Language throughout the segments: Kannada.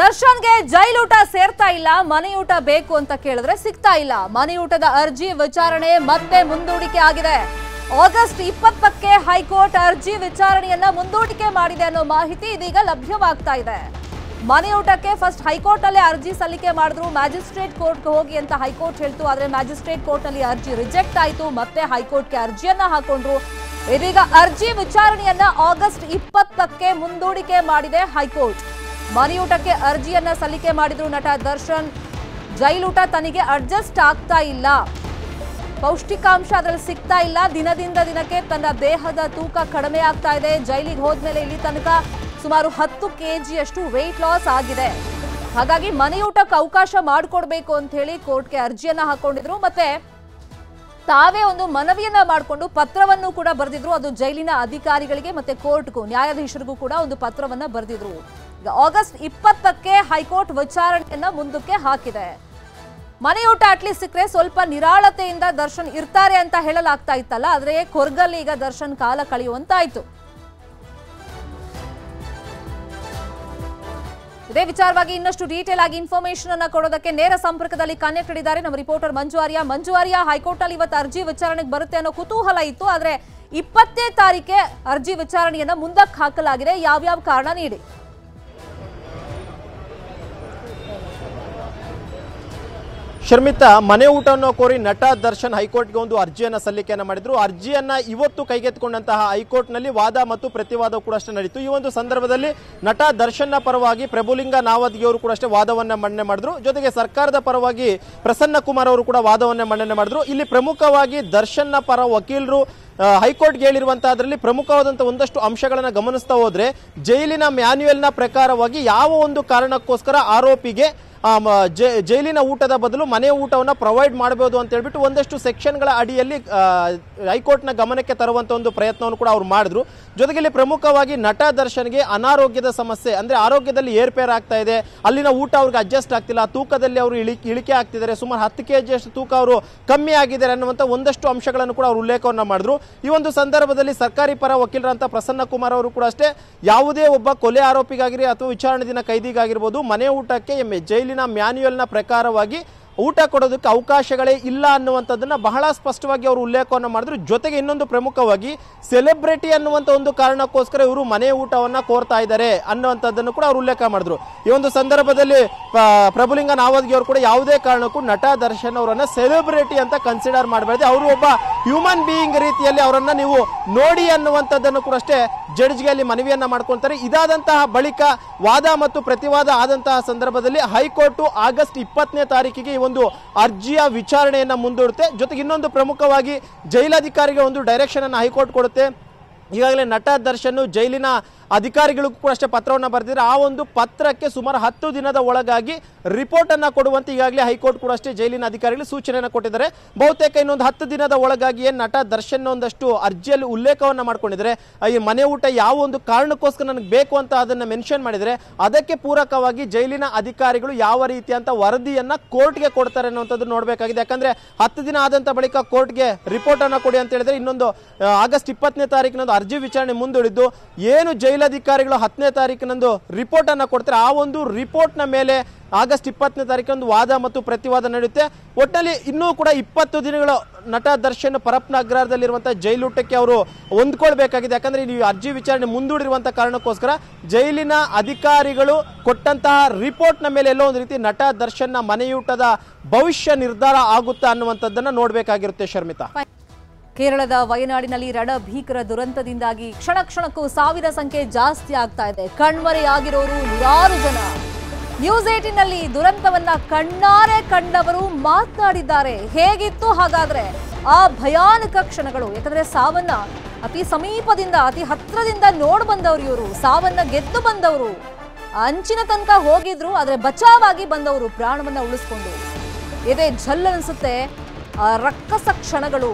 ದರ್ಶನ್ಗೆ ಜೈಲೂಟ ಸೇರ್ತಾ ಇಲ್ಲ ಮನೆಯೂಟ ಬೇಕು ಅಂತ ಕೇಳಿದ್ರೆ ಸಿಗ್ತಾ ಇಲ್ಲ ಮನೆಯೂಟದ ಅರ್ಜಿ ವಿಚಾರಣೆ ಮತ್ತೆ ಮುಂದೂಡಿಕೆ ಆಗಿದೆ ಆಗಸ್ಟ್ ಇಪ್ಪತ್ತಕ್ಕೆ ಹೈಕೋರ್ಟ್ ಅರ್ಜಿ ವಿಚಾರಣೆಯನ್ನ ಮುಂದೂಡಿಕೆ ಮಾಡಿದೆ ಅನ್ನೋ ಮಾಹಿತಿ ಇದೀಗ ಲಭ್ಯವಾಗ್ತಾ ಇದೆ ಮನೆಯೂಟಕ್ಕೆ ಫಸ್ಟ್ ಹೈಕೋರ್ಟ್ ಅಲ್ಲೇ ಅರ್ಜಿ ಸಲ್ಲಿಕೆ ಮಾಡಿದ್ರು ಮ್ಯಾಜಿಸ್ಟ್ರೇಟ್ ಕೋರ್ಟ್ಗೆ ಹೋಗಿ ಅಂತ ಹೈಕೋರ್ಟ್ ಹೇಳ್ತು ಆದ್ರೆ ಮ್ಯಾಜಿಸ್ಟ್ರೇಟ್ ಕೋರ್ಟ್ನಲ್ಲಿ ಅರ್ಜಿ ರಿಜೆಕ್ಟ್ ಆಯಿತು ಮತ್ತೆ ಹೈಕೋರ್ಟ್ಗೆ ಅರ್ಜಿಯನ್ನ ಹಾಕೊಂಡ್ರು ಇದೀಗ ಅರ್ಜಿ ವಿಚಾರಣೆಯನ್ನ ಆಗಸ್ಟ್ ಇಪ್ಪತ್ತಕ್ಕೆ ಮುಂದೂಡಿಕೆ ಮಾಡಿದೆ ಹೈಕೋರ್ಟ್ ಮನೆಯೂಟಕ್ಕೆ ಅರ್ಜಿಯನ್ನ ಸಲ್ಲಿಕೆ ಮಾಡಿದ್ರು ನಟ ದರ್ಶನ್ ಜೈಲೂಟ ತನಗೆ ಅಡ್ಜಸ್ಟ್ ಆಗ್ತಾ ಇಲ್ಲ ಪೌಷ್ಟಿಕಾಂಶ ಅದರಲ್ಲಿ ಸಿಗ್ತಾ ಇಲ್ಲ ದಿನದಿಂದ ದಿನಕ್ಕೆ ತನ್ನ ದೇಹದ ತೂಕ ಕಡಿಮೆ ಆಗ್ತಾ ಇದೆ ಜೈಲಿಗೆ ಹೋದ್ಮೇಲೆ ಇಲ್ಲಿ ತನಕ ಸುಮಾರು ಹತ್ತು ಕೆ ಜಿಯಷ್ಟು ವೆಯ್ಟ್ ಲಾಸ್ ಆಗಿದೆ ಹಾಗಾಗಿ ಮನೆಯೂಟಕ್ಕೆ ಅವಕಾಶ ಮಾಡಿಕೊಡ್ಬೇಕು ಅಂತ ಹೇಳಿ ಕೋರ್ಟ್ಗೆ ಅರ್ಜಿಯನ್ನ ಹಾಕೊಂಡಿದ್ರು ಮತ್ತೆ ತಾವೇ ಒಂದು ಮನವಿಯನ್ನ ಮಾಡಿಕೊಂಡು ಪತ್ರವನ್ನು ಕೂಡ ಬರೆದಿದ್ರು ಅದು ಜೈಲಿನ ಅಧಿಕಾರಿಗಳಿಗೆ ಮತ್ತೆ ಕೋರ್ಟ್ಗೂ ನ್ಯಾಯಾಧೀಶರಿಗೂ ಕೂಡ ಒಂದು ಪತ್ರವನ್ನ ಬರೆದಿದ್ರು ಆಗಸ್ಟ್ ಇಪ್ಪತ್ತಕ್ಕೆ ಹೈಕೋರ್ಟ್ ವಿಚಾರಣೆಯನ್ನ ಮುಂದಕ್ಕೆ ಹಾಕಿದೆ ಮನೆಯೂಟ ಅಟ್ಲೀಸ್ಟ್ ಸಿಕ್ಕರೆ ಸ್ವಲ್ಪ ನಿರಾಳತೆಯಿಂದ ದರ್ಶನ್ ಇರ್ತಾರೆ ಅಂತ ಹೇಳಲಾಗ್ತಾ ಇತ್ತಲ್ಲ ಆದ್ರೆ ಕೊರ್ಗಲ್ಲಿ ಈಗ ದರ್ಶನ್ ಕಾಲ ಕಳೆಯುವಂತಾಯ್ತು ಇದೇ ವಿಚಾರವಾಗಿ ಇನ್ನಷ್ಟು ಡೀಟೇಲ್ ಆಗಿ ಇನ್ಫಾರ್ಮೇಶನ್ ಅನ್ನ ಕೊಡೋದಕ್ಕೆ ನೇರ ಸಂಪರ್ಕದಲ್ಲಿ ಕನೆಕ್ಟ್ ಇದ್ದಾರೆ ನಮ್ಮ ರಿಪೋರ್ಟರ್ ಮಂಜು ಆರ್ಯ ಮಂಜು ಹೈಕೋರ್ಟ್ ಅಲ್ಲಿ ಇವತ್ತು ಅರ್ಜಿ ವಿಚಾರಣೆಗೆ ಬರುತ್ತೆ ಅನ್ನೋ ಕುತೂಹಲ ಇತ್ತು ಆದ್ರೆ ಇಪ್ಪತ್ತನೇ ತಾರೀಕೆ ಅರ್ಜಿ ವಿಚಾರಣೆಯನ್ನ ಮುಂದಕ್ಕೆ ಹಾಕಲಾಗಿದೆ ಯಾವ್ಯಾವ ಕಾರಣ ನೀಡಿ ಶರ್ಮಿತಾ ಮನೆ ಊಟವನ್ನು ಕೋರಿ ನಟ ದರ್ಶನ್ ಹೈಕೋರ್ಟ್ಗೆ ಒಂದು ಅರ್ಜಿಯನ್ನು ಸಲ್ಲಿಕೆಯನ್ನು ಮಾಡಿದ್ರು ಅರ್ಜಿಯನ್ನು ಇವತ್ತು ಕೈಗೆತ್ತಿಕೊಂಡಂತಹ ಹೈಕೋರ್ಟ್ನಲ್ಲಿ ವಾದ ಮತ್ತು ಪ್ರತಿವಾದ ಕೂಡ ಅಷ್ಟೇ ನಡೆಯಿತು ಈ ಒಂದು ಸಂದರ್ಭದಲ್ಲಿ ನಟ ದರ್ಶನ್ನ ಪರವಾಗಿ ಪ್ರಭುಲಿಂಗ ನಾವದಿಯವರು ಕೂಡ ಅಷ್ಟೇ ವಾದವನ್ನ ಮಂಡನೆ ಮಾಡಿದ್ರು ಜೊತೆಗೆ ಸರ್ಕಾರದ ಪರವಾಗಿ ಪ್ರಸನ್ನ ಕುಮಾರ್ ಅವರು ಕೂಡ ವಾದವನ್ನು ಮಂಡನೆ ಮಾಡಿದ್ರು ಇಲ್ಲಿ ಪ್ರಮುಖವಾಗಿ ದರ್ಶನ್ನ ಪರ ವಕೀಲರು ಹೈಕೋರ್ಟ್ಗೆ ಹೇಳಿರುವಂತಹ ಅದರಲ್ಲಿ ಪ್ರಮುಖವಾದಂತಹ ಒಂದಷ್ಟು ಅಂಶಗಳನ್ನು ಗಮನಿಸ್ತಾ ಹೋದ್ರೆ ಜೈಲಿನ ಮ್ಯಾನ್ಯುಯಲ್ನ ಪ್ರಕಾರವಾಗಿ ಯಾವ ಒಂದು ಕಾರಣಕ್ಕೋಸ್ಕರ ಆರೋಪಿಗೆ ಜೈಲಿನ ಊಟದ ಬದಲು ಮನೆ ಊಟವನ್ನು ಪ್ರೊವೈಡ್ ಮಾಡಬಹುದು ಅಂತ ಹೇಳ್ಬಿಟ್ಟು ಒಂದಷ್ಟು ಸೆಕ್ಷನ್ಗಳ ಅಡಿಯಲ್ಲಿ ಹೈಕೋರ್ಟ್ನ ಗಮನಕ್ಕೆ ತರುವಂತಹ ಒಂದು ಪ್ರಯತ್ನವನ್ನು ಕೂಡ ಅವ್ರು ಮಾಡಿದ್ರು ಜೊತೆಗೆ ಇಲ್ಲಿ ಪ್ರಮುಖವಾಗಿ ನಟ ದರ್ಶನ್ಗೆ ಅನಾರೋಗ್ಯದ ಸಮಸ್ಯೆ ಅಂದ್ರೆ ಆರೋಗ್ಯದಲ್ಲಿ ಏರ್ಪೇರ್ ಆಗ್ತಾ ಇದೆ ಅಲ್ಲಿನ ಊಟ ಅವ್ರಿಗೆ ಅಡ್ಜಸ್ಟ್ ಆಗ್ತಿಲ್ಲ ತೂಕದಲ್ಲಿ ಅವರು ಇಳಿ ಇಳಿಕೆ ಆಗ್ತಿದ್ದಾರೆ ಸುಮಾರು ಹತ್ತು ಕೆ ಅಷ್ಟು ತೂಕ ಅವರು ಕಮ್ಮಿ ಆಗಿದ್ದಾರೆ ಅನ್ನುವಂಥ ಒಂದಷ್ಟು ಅಂಶಗಳನ್ನು ಕೂಡ ಅವರು ಉಲ್ಲೇಖವನ್ನು ಮಾಡಿದ್ರು ಈ ಒಂದು ಸಂದರ್ಭದಲ್ಲಿ ಸರ್ಕಾರಿ ಪರ ವಕೀಲರಂತ ಪ್ರಸನ್ನ ಕುಮಾರ್ ಅವರು ಕೂಡ ಅಷ್ಟೇ ಯಾವುದೇ ಒಬ್ಬ ಕೊಲೆ ಆರೋಪಿಗಾಗಿರಿ ಅಥವಾ ವಿಚಾರಣೆ ದಿನ ಕೈದಿಗಾಗಿರ್ಬೋದು ಮನೆ ಊಟಕ್ಕೆ ಜೈಲು ಇಲ್ಲಿನ ಮ್ಯಾನ್ಯುಯಲ್ನ ಪ್ರಕಾರವಾಗಿ ಊಟ ಕೊಡೋದಕ್ಕೆ ಅವಕಾಶಗಳೇ ಇಲ್ಲ ಅನ್ನುವಂಥದ್ದನ್ನ ಬಹಳ ಸ್ಪಷ್ಟವಾಗಿ ಅವರು ಉಲ್ಲೇಖವನ್ನು ಮಾಡಿದ್ರು ಜೊತೆಗೆ ಇನ್ನೊಂದು ಪ್ರಮುಖವಾಗಿ ಸೆಲೆಬ್ರಿಟಿ ಅನ್ನುವಂಥ ಒಂದು ಕಾರಣಕ್ಕೋಸ್ಕರ ಇವರು ಮನೆ ಊಟವನ್ನ ಕೋರ್ತಾ ಇದ್ದಾರೆ ಅನ್ನುವಂಥದ್ದನ್ನು ಕೂಡ ಅವರು ಉಲ್ಲೇಖ ಮಾಡಿದ್ರು ಈ ಒಂದು ಸಂದರ್ಭದಲ್ಲಿ ಪ್ರಭುಲಿಂಗ ನಾವದ್ಗೆ ಅವರು ಕೂಡ ಯಾವುದೇ ಕಾರಣಕ್ಕೂ ನಟ ದರ್ಶನ್ ಅವರನ್ನ ಸೆಲೆಬ್ರಿಟಿ ಅಂತ ಕನ್ಸಿಡರ್ ಮಾಡಬಾರ್ದು ಅವರು ಒಬ್ಬ ಹ್ಯೂಮನ್ ಬೀಯಿಂಗ್ ರೀತಿಯಲ್ಲಿ ಅವರನ್ನ ನೀವು ನೋಡಿ ಅನ್ನುವಂಥದ್ದನ್ನು ಕೂಡ ಅಷ್ಟೇ ಜಡ್ಜ್ಗೆ ಅಲ್ಲಿ ಮನವಿಯನ್ನ ಮಾಡ್ಕೊಳ್ತಾರೆ ಇದಾದಂತಹ ಬಳಿಕ ವಾದ ಮತ್ತು ಪ್ರತಿವಾದ ಆದಂತಹ ಸಂದರ್ಭದಲ್ಲಿ ಹೈಕೋರ್ಟ್ ಆಗಸ್ಟ್ ಇಪ್ಪತ್ತನೇ ತಾರೀಕಿಗೆ ಈ ಒಂದು ಅರ್ಜಿಯ ವಿಚಾರಣೆಯನ್ನು ಮುಂದೂಡುತ್ತೆ ಜೊತೆಗೆ ಇನ್ನೊಂದು ಪ್ರಮುಖವಾಗಿ ಜೈಲಾಧಿಕಾರಿಗೆ ಒಂದು ಡೈರೆಕ್ಷನನ್ನು ಹೈಕೋರ್ಟ್ ಕೊಡುತ್ತೆ ಈಗಾಗಲೇ ನಟ ದರ್ಶನ್ ಜೈಲಿನ ಅಧಿಕಾರಿಗಳಿಗೂ ಕೂಡ ಅಷ್ಟೇ ಪತ್ರವನ್ನು ಬರೆದಿದ್ದಾರೆ ಆ ಒಂದು ಪತ್ರಕ್ಕೆ ಸುಮಾರು ಹತ್ತು ದಿನದ ಒಳಗಾಗಿ ರಿಪೋರ್ಟ್ ಅನ್ನ ಕೊಡುವಂತೆ ಈಗಾಗಲೇ ಹೈಕೋರ್ಟ್ ಕೂಡ ಅಷ್ಟೇ ಜೈಲಿನ ಅಧಿಕಾರಿಗಳು ಸೂಚನೆಯನ್ನು ಕೊಟ್ಟಿದ್ದಾರೆ ಬಹುತೇಕ ಇನ್ನೊಂದು ಹತ್ತು ದಿನದ ಒಳಗಾಗಿ ಏನು ನಟ ದರ್ಶನ್ ಒಂದಷ್ಟು ಅರ್ಜಿಯಲ್ಲಿ ಉಲ್ಲೇಖವನ್ನ ಮಾಡಿಕೊಂಡಿದ್ದಾರೆ ಈ ಮನೆ ಊಟ ಯಾವ ಒಂದು ಕಾರಣಕ್ಕೋಸ್ಕರ ನನಗೆ ಬೇಕು ಅಂತ ಅದನ್ನ ಮೆನ್ಷನ್ ಮಾಡಿದರೆ ಅದಕ್ಕೆ ಪೂರಕವಾಗಿ ಜೈಲಿನ ಅಧಿಕಾರಿಗಳು ಯಾವ ರೀತಿಯಂತ ವರದಿಯನ್ನು ಕೋರ್ಟ್ಗೆ ಕೊಡ್ತಾರೆ ಅನ್ನುವಂಥದ್ದು ನೋಡಬೇಕಾಗಿದೆ ಯಾಕಂದ್ರೆ ಹತ್ತು ದಿನ ಆದಂಥ ಬಳಿಕ ಕೋರ್ಟ್ಗೆ ರಿಪೋರ್ಟ್ ಅನ್ನು ಕೊಡಿ ಅಂತ ಹೇಳಿದ್ರೆ ಇನ್ನೊಂದು ಆಗಸ್ಟ್ ಇಪ್ಪತ್ತನೇ ಒಂದು ಅರ್ಜಿ ವಿಚಾರಣೆ ಮುಂದೂಡಿದ್ದು ಏನು ಜೈಲು ಮೇಲಧಿಕಾರಿಗಳು ಹತ್ತನೇ ತಾರೀಕಿನಂದು ರಿಪೋರ್ಟನ್ನು ಕೊಡ್ತಾರೆ ಆ ಒಂದು ರಿಪೋರ್ಟ್ನ ಮೇಲೆ ಆಗಸ್ಟ್ ಇಪ್ಪತ್ತನೇ ಒಂದು ವಾದ ಮತ್ತು ಪ್ರತಿವಾದ ನಡೆಯುತ್ತೆ ಒಟ್ಟಿನಲ್ಲಿ ಇನ್ನೂ ಕೂಡ ಇಪ್ಪತ್ತು ದಿನಗಳು ನಟ ದರ್ಶನ್ ಪರಪ್ನ ಅಗ್ರಹಾರದಲ್ಲಿರುವಂಥ ಜೈಲೂಟಕ್ಕೆ ಅವರು ಹೊಂದ್ಕೊಳ್ಬೇಕಾಗಿದೆ ಯಾಕಂದ್ರೆ ಈ ಅರ್ಜಿ ವಿಚಾರಣೆ ಮುಂದೂಡಿರುವಂಥ ಕಾರಣಕ್ಕೋಸ್ಕರ ಜೈಲಿನ ಅಧಿಕಾರಿಗಳು ಕೊಟ್ಟಂತಹ ರಿಪೋರ್ಟ್ನ ಮೇಲೆ ಎಲ್ಲೋ ಒಂದು ರೀತಿ ನಟ ದರ್ಶನ್ನ ಮನೆಯೂಟದ ಭವಿಷ್ಯ ನಿರ್ಧಾರ ಆಗುತ್ತಾ ಅನ್ನುವಂಥದ್ದನ್ನ ನೋಡಬೇಕಾಗಿರುತ್ತೆ ಶರ್ಮಿತಾ ಕೇರಳದ ವಯನಾಡಿನಲ್ಲಿ ರಣಭೀಕರ ಭೀಕರ ದುರಂತದಿಂದಾಗಿ ಕ್ಷಣ ಕ್ಷಣಕ್ಕೂ ಸಾವಿರ ಸಂಖ್ಯೆ ಜಾಸ್ತಿ ಆಗ್ತಾ ಇದೆ ಕಣ್ಮರೆಯಾಗಿರೋರು ನೂರಾರು ಜನ ನ್ಯೂಸ್ ಏಟಿನಲ್ಲಿ ದುರಂತವನ್ನ ಕಣ್ಣಾರೆ ಕಂಡವರು ಮಾತನಾಡಿದ್ದಾರೆ ಹೇಗಿತ್ತು ಹಾಗಾದ್ರೆ ಆ ಭಯಾನಕ ಕ್ಷಣಗಳು ಯಾಕಂದ್ರೆ ಸಾವನ್ನ ಅತಿ ಸಮೀಪದಿಂದ ಅತಿ ಹತ್ತಿರದಿಂದ ನೋಡ್ ಬಂದವರು ಇವರು ಸಾವನ್ನ ಗೆದ್ದು ಬಂದವರು ಅಂಚಿನ ತನಕ ಹೋಗಿದ್ರು ಆದ್ರೆ ಬಚಾವಾಗಿ ಬಂದವರು ಪ್ರಾಣವನ್ನ ಉಳಿಸ್ಕೊಂಡು ಎದೆ ಝಲ್ ಅನಿಸುತ್ತೆ ಆ ರಕ್ಕಸ ಕ್ಷಣಗಳು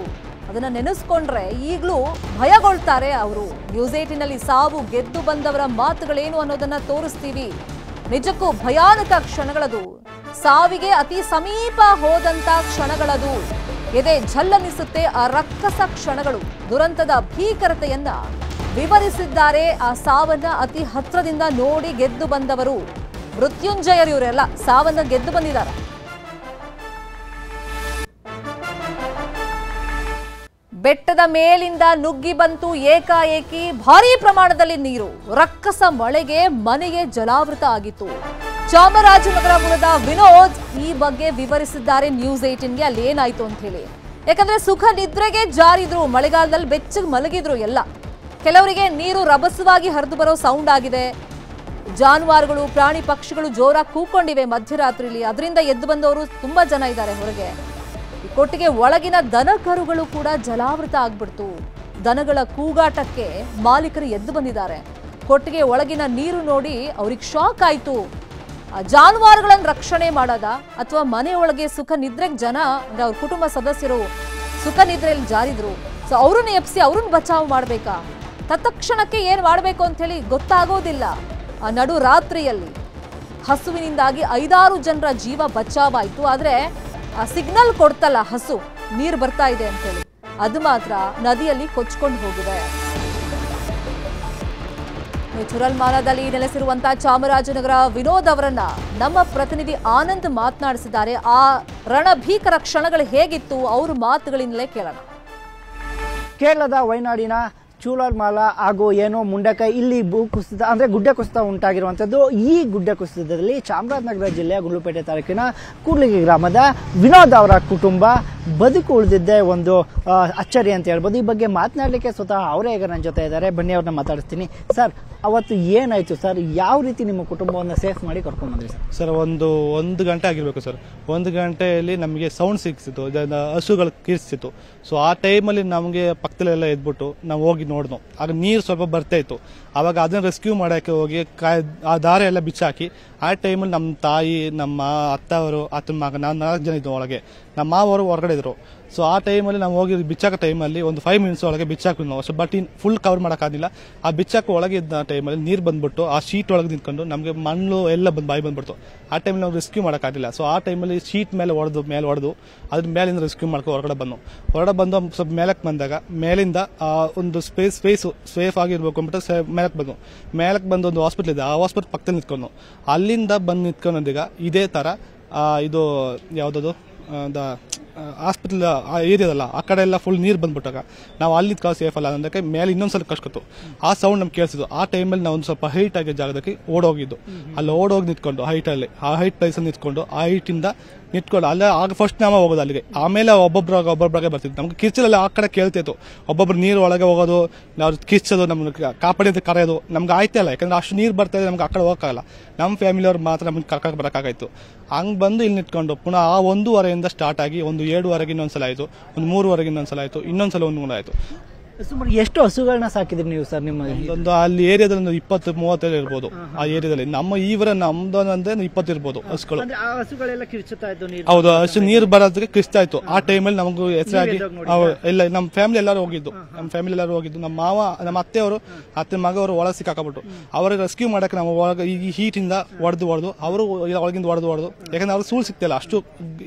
ಅದನ್ನ ನೆನೆಸ್ಕೊಂಡ್ರೆ ಈಗ್ಲೂ ಭಯಗೊಳ್ತಾರೆ ಅವರು ನ್ಯೂಸ್ ಏಟಿನಲ್ಲಿ ಸಾವು ಗೆದ್ದು ಬಂದವರ ಮಾತುಗಳೇನು ಅನ್ನೋದನ್ನ ತೋರಿಸ್ತೀವಿ ನಿಜಕ್ಕೂ ಭಯಾನಕ ಕ್ಷಣಗಳದು ಸಾವಿಗೆ ಅತಿ ಸಮೀಪ ಹೋದಂತ ಕ್ಷಣಗಳದು ಎದೆ ಝಲ್ಲನಿಸುತ್ತೆ ಆ ರಕ್ಕಸ ಕ್ಷಣಗಳು ದುರಂತದ ಭೀಕರತೆಯನ್ನ ವಿವರಿಸಿದ್ದಾರೆ ಆ ಸಾವನ್ನ ಅತಿ ಹತ್ರದಿಂದ ನೋಡಿ ಗೆದ್ದು ಬಂದವರು ಮೃತ್ಯುಂಜಯರು ಇವರೆಲ್ಲ ಸಾವನ್ನ ಗೆದ್ದು ಬಂದಿದ್ದಾರೆ ಬೆಟ್ಟದ ಮೇಲಿಂದ ನುಗ್ಗಿ ಬಂತು ಏಕಾಏಕಿ ಭಾರಿ ಪ್ರಮಾಣದಲ್ಲಿ ನೀರು ರಕ್ಕಸ ಮಳೆಗೆ ಮನೆಗೆ ಜಲಾವೃತ ಆಗಿತ್ತು ಚಾಮರಾಜನಗರ ಮೂಲದ ವಿನೋದ್ ಈ ಬಗ್ಗೆ ವಿವರಿಸಿದ್ದಾರೆ ನ್ಯೂಸ್ ಏಟಿನ್ಗೆ ಅಲ್ಲಿ ಏನಾಯ್ತು ಅಂತ ಹೇಳಿ ಯಾಕಂದ್ರೆ ಸುಖ ನಿದ್ರೆಗೆ ಜಾರಿದ್ರು ಮಳೆಗಾಲದಲ್ಲಿ ಬೆಚ್ಚಗೆ ಮಲಗಿದ್ರು ಎಲ್ಲ ಕೆಲವರಿಗೆ ನೀರು ರಭಸವಾಗಿ ಹರಿದು ಬರೋ ಸೌಂಡ್ ಆಗಿದೆ ಜಾನುವಾರುಗಳು ಪ್ರಾಣಿ ಪಕ್ಷಿಗಳು ಜೋರಾಗಿ ಕೂಕೊಂಡಿವೆ ಮಧ್ಯರಾತ್ರಿಲಿ ಅದರಿಂದ ಎದ್ದು ಬಂದವರು ತುಂಬಾ ಜನ ಇದ್ದಾರೆ ಹೊರಗೆ ಕೊಟ್ಟಿಗೆ ಒಳಗಿನ ದನ ಕರುಗಳು ಕೂಡ ಜಲಾವೃತ ಆಗ್ಬಿಡ್ತು ದನಗಳ ಕೂಗಾಟಕ್ಕೆ ಮಾಲೀಕರು ಎದ್ದು ಬಂದಿದ್ದಾರೆ ಕೊಟ್ಟಿಗೆ ಒಳಗಿನ ನೀರು ನೋಡಿ ಅವ್ರಿಗೆ ಶಾಕ್ ಆಯಿತು ಜಾನುವಾರುಗಳನ್ನು ರಕ್ಷಣೆ ಮಾಡೋದ ಅಥವಾ ಮನೆಯೊಳಗೆ ಸುಖ ನಿದ್ರೆಗೆ ಜನ ಅವ್ರ ಕುಟುಂಬ ಸದಸ್ಯರು ಸುಖ ನಿದ್ರೆಯಲ್ಲಿ ಜಾರಿದ್ರು ಸೊ ಅವ್ರನ್ನ ಎಪ್ಸಿ ಅವ್ರನ್ನ ಬಚಾವ್ ಮಾಡಬೇಕಾ ತತ್ಕ್ಷಣಕ್ಕೆ ಏನು ಮಾಡಬೇಕು ಹೇಳಿ ಗೊತ್ತಾಗೋದಿಲ್ಲ ಆ ನಡು ರಾತ್ರಿಯಲ್ಲಿ ಹಸುವಿನಿಂದಾಗಿ ಐದಾರು ಜನರ ಜೀವ ಬಚಾವಾಯಿತು ಆದರೆ ಆ ಸಿಗ್ನಲ್ ಕೊಡ್ತಲ್ಲ ಹಸು ನೀರು ಬರ್ತಾ ಇದೆ ಅಂತೇಳಿ ಅದು ಮಾತ್ರ ನದಿಯಲ್ಲಿ ಕೊಚ್ಕೊಂಡು ಹೋಗಿದೆ ಚುರಲ್ಮಾಲಾದಲ್ಲಿ ನೆಲೆಸಿರುವಂತಹ ಚಾಮರಾಜನಗರ ವಿನೋದ್ ಅವರನ್ನ ನಮ್ಮ ಪ್ರತಿನಿಧಿ ಆನಂದ್ ಮಾತನಾಡಿಸಿದ್ದಾರೆ ಆ ರಣಭೀಕರ ಕ್ಷಣಗಳು ಹೇಗಿತ್ತು ಅವ್ರ ಮಾತುಗಳಿಂದಲೇ ಕೇಳೋಣ ಕೇರಳದ ವಯನಾಡಿನ ಮಾಲಾ ಹಾಗೂ ಏನೋ ಮುಂಡಕಾಯಿ ಇಲ್ಲಿ ಭೂ ಕುಸಿತ ಅಂದ್ರೆ ಗುಡ್ಡೆ ಕುಸಿತ ಉಂಟಾಗಿರುವಂತದ್ದು ಈ ಗುಡ್ಡೆ ಕುಸಿತದಲ್ಲಿ ಚಾಮರಾಜನಗರ ಜಿಲ್ಲೆಯ ಗುಂಡ್ಲುಪೇಟೆ ತಾಲೂಕಿನ ಕೂರ್ಲಿಗಿ ಗ್ರಾಮದ ವಿನೋದ್ ಅವರ ಕುಟುಂಬ ಬದುಕು ಉಳಿದಿದ್ದೆ ಒಂದು ಅಚ್ಚರಿ ಅಂತ ಹೇಳ್ಬೋದು ಈ ಬಗ್ಗೆ ಮಾತನಾಡಲಿಕ್ಕೆ ಸ್ವತಃ ಅವರೇ ಈಗ ನನ್ನ ಜೊತೆ ಇದ್ದಾರೆ ಬನ್ನಿ ಅವ್ರನ್ನ ಮಾತಾಡಿಸ್ತೀನಿ ಸರ್ ಅವತ್ತು ಏನಾಯಿತು ಸರ್ ಯಾವ ರೀತಿ ನಿಮ್ಮ ಕುಟುಂಬವನ್ನು ಸೇಫ್ ಮಾಡಿ ಕರ್ಕೊಂಡು ಬಂದ್ರಿ ಸರ್ ಒಂದು ಒಂದು ಗಂಟೆ ಆಗಿರಬೇಕು ಸರ್ ಒಂದು ಗಂಟೆಯಲ್ಲಿ ನಮಗೆ ಸೌಂಡ್ ಸಿಕ್ಸಿತ್ತು ಹಸುಗಳು ಕೀರ್ಸಿತ್ತು ಸೊ ಆ ಟೈಮಲ್ಲಿ ನಮಗೆ ಪಕ್ಕದಲ್ಲೆಲ್ಲ ಎದ್ಬಿಟ್ಟು ನಾವು ಹೋಗಿ ನೋಡ್ದು ಆಗ ನೀರು ಸ್ವಲ್ಪ ಬರ್ತಾ ಇತ್ತು ಆವಾಗ ಅದನ್ನ ರೆಸ್ಕ್ಯೂ ಮಾಡೋಕ್ಕೆ ಹೋಗಿ ಕಾಯ್ ಆ ದಾರ ಎಲ್ಲ ಬಿಚ್ಚಾಕಿ ಆ ಟೈಮಲ್ಲಿ ನಮ್ಮ ತಾಯಿ ನಮ್ಮ ಅತ್ತವರು ಅತ್ತನ ಮಗ ನಾವು ನಾಲ್ಕು ಜನ ಇದ್ವು ಒಳಗೆ ನಮ್ಮ ಮಾವರು ಹೊರಗಡೆ ಇದ್ರು ಸೊ ಆ ಟೈಮಲ್ಲಿ ನಾವು ಹೋಗಿ ಬಿಚ್ಚಾಕ ಟೈಮಲ್ಲಿ ಒಂದು ಫೈವ್ ಮಿನಿಟ್ಸ್ ಒಳಗೆ ಬಿಚ್ಚಾಕು ನಾವು ಅಷ್ಟು ಬಟ್ ಫುಲ್ ಕವರ್ ಮಾಡೋಕ್ಕಾಗಿಲ್ಲ ಆ ಬಿಚ್ಚಾಕು ಒಳಗೆ ಇದ್ದ ಟೈಮಲ್ಲಿ ನೀರು ಬಂದ್ಬಿಟ್ಟು ಆ ಶೀಟ್ ಒಳಗೆ ನಿಂತ್ಕೊಂಡು ನಮಗೆ ಮಣ್ಣು ಎಲ್ಲ ಬಂದು ಬಾಯಿ ಬಂದ್ಬಿಡ್ತು ಆ ಟೈಮಲ್ಲಿ ನಾವು ರೆಸ್ಕ್ಯೂ ಮಾಡೋಕ್ಕಾಗಿಲ್ಲ ಸೊ ಆ ಟೈಮಲ್ಲಿ ಶೀಟ್ ಮೇಲೆ ಹೊಡೆದು ಮೇಲೆ ಹೊಡೆದು ಅದ್ರ ಮೇಲಿಂದ ರೆಸ್ಕ್ಯೂ ಮಾಡ್ಕೊಂಡು ಹೊರಗಡೆ ಬಂದು ಹೊರಗಡೆ ಬಂದು ಸ್ವಲ್ಪ ಮೇಲಕ್ಕೆ ಬಂದಾಗ ಮೇಲಿಂದ ಒಂದು ಸ್ಪೇಸ್ ಸ್ಪೇಸು ಸೇಫ್ ಆಗಿರ್ಬೇಕು ಅಂದ್ಬಿಟ್ಟು ಸೇ ಮೇಲಕ್ಕೆ ಬಂದು ಮೇಲಕ್ಕೆ ಬಂದು ಒಂದು ಹಾಸ್ಪಿಟ್ಲ್ ಇದೆ ಆ ಹಾಸ್ಪಿಟ್ಲ್ ಪಕ್ಕದಲ್ಲಿ ನಿಂತ್ಕೊಂಡು ಅಲ್ಲಿಂದ ಬಂದು ನಿಂತ್ಕೊಂಡೀಗ ಇದೇ ಥರ ಇದು ಯಾವುದದು ದ ಆಸ್ಪತ್ರೆ ಆ ಏರಿಯಾದಲ್ಲ ಆ ಕಡೆ ಎಲ್ಲ ಫುಲ್ ನೀರು ಬಂದ್ಬಿಟ್ಟಾಗ ನಾವು ಅಲ್ಲಿದ್ದ ಕಾಸು ಸೇಫ್ ಅಲ್ಲ ಅನ್ನೋದಕ್ಕೆ ಮೇಲೆ ಇನ್ನೊಂದ್ಸಲ ಕಷ್ಟತ್ತು ಆ ಸೌಂಡ್ ನಮ್ಗೆ ಕೇಳಿಸಿದ್ದು ಆ ಟೈಮಲ್ಲಿ ನಾವು ಒಂದು ಸ್ವಲ್ಪ ಹೈಟ್ ಆಗಿದ್ದ ಜಾಗದಕ್ಕೆ ಓಡೋಗಿದ್ದು ಅಲ್ಲಿ ಓಡೋಗಿ ನಿಂತ್ಕೊಂಡು ಹೈಟಲ್ಲಿ ಆ ಹೈಟ್ ಪ್ಲೇಸಲ್ಲಿ ನಿಂತ್ಕೊಂಡು ಆ ಹೈಟಿಂದ ನಿಂತ್ಕೊಂಡು ಅಲ್ಲೇ ಆಗ ಫಸ್ಟ್ ನಾಮ ಹೋಗೋದು ಅಲ್ಲಿಗೆ ಆಮೇಲೆ ಒಬ್ಬೊಬ್ರು ಒಬ್ಬೊಬ್ರಾಗೆ ಬರ್ತಿತ್ತು ನಮ್ಗೆ ಕಿರ್ಚಲಲ್ಲಿ ಆ ಕಡೆ ಕೇಳ್ತಿತ್ತು ಒಬ್ಬೊಬ್ರು ನೀರು ಒಳಗೆ ಹೋಗೋದು ನಾವು ಕಿರ್ಚೋದು ನಮ್ಮನ್ನು ಕಾಪಾಡಿ ಅಂತ ಕರೆಯೋದು ನಮ್ಗೆ ಆಯ್ತಲ್ಲ ಯಾಕಂದ್ರೆ ಅಷ್ಟು ನೀರು ಬರ್ತಾ ಇದೆ ನಮ್ಗೆ ಆ ಕಡೆ ಹೋಗೋಕ್ಕಾಗಲ್ಲ ನಮ್ಮ ಫ್ಯಾಮಿಲಿಯವ್ರು ಮಾತ್ರ ನಮ್ಗೆ ಕರ್ಕೊಂಡು ಬರೋಕ್ಕಾಗಾಯ್ತು ಹಂಗೆ ಬಂದು ಇಲ್ಲಿ ನಿಂತ್ಕೊಂಡು ಪುನಃ ಆ ಒಂದೂವರೆಯಿಂದ ಸ್ಟಾರ್ಟ್ ಆಗಿ ಒಂದು ಏಳುವರೆಗೆ ಇನ್ನೊಂದ್ಸಲ ಆಯಿತು ಒಂದು ಮೂರುವರೆಗೆ ಇನ್ನೊಂದ್ಸಲ ಆಯಿತು ಇನ್ನೊಂದ್ಸಲ ಒಂದು ಮೂರು ಆಯಿತು ಎಷ್ಟು ಹಸುಗಳನ್ನ ಸಾಕಿದ್ರಿ ನೀವು ಸರ್ ನಿಮ್ಮ ಒಂದು ಅಲ್ಲಿ ಏರಿಯಾದಲ್ಲಿ ಒಂದು ಇಪ್ಪತ್ತು ಮೂವತ್ತೇಳು ಇರ್ಬೋದು ಆ ಏರಿಯಾದಲ್ಲಿ ನಮ್ಮ ಈವರ ನಮ್ದು ಅಂದ್ರೆ ಇಪ್ಪತ್ತು ಇರ್ಬೋದು ಹಸುಗಳು ಹೌದು ಹಸು ನೀರು ಬರೋದಕ್ಕೆ ಕಿಸ್ತಾ ಇತ್ತು ಆ ಟೈಮಲ್ಲಿ ನಮಗೂ ಹೆಸರಾಗಿ ಇಲ್ಲ ಎಲ್ಲ ನಮ್ಮ ಫ್ಯಾಮಿಲಿ ಎಲ್ಲರೂ ಹೋಗಿದ್ದು ನಮ್ಮ ಫ್ಯಾಮಿಲಿ ಎಲ್ಲರೂ ಹೋಗಿದ್ದು ನಮ್ಮ ಮಾವ ನಮ್ಮ ಅತ್ತೆಯವರು ಅತ್ತೆ ಮಗ ಅವರು ಒಳಗೆ ಸಿಕ್ಕಾಕಬಿಟ್ಟು ಅವ್ರಿಗೆ ರೆಸ್ಕ್ಯೂ ಮಾಡಕ್ಕೆ ನಾವು ಒಳಗೆ ಈ ಹೀಟಿಂದ ಹೊಡೆದು ಹೊಡ್ದು ಅವರು ಒಳಗಿಂದ ಒಡೆದು ಒಡೆದು ಯಾಕಂದ್ರೆ ಅವ್ರು ಸೂಳ್ ಸಿಗ್ತಿಲ್ಲ ಅಷ್ಟು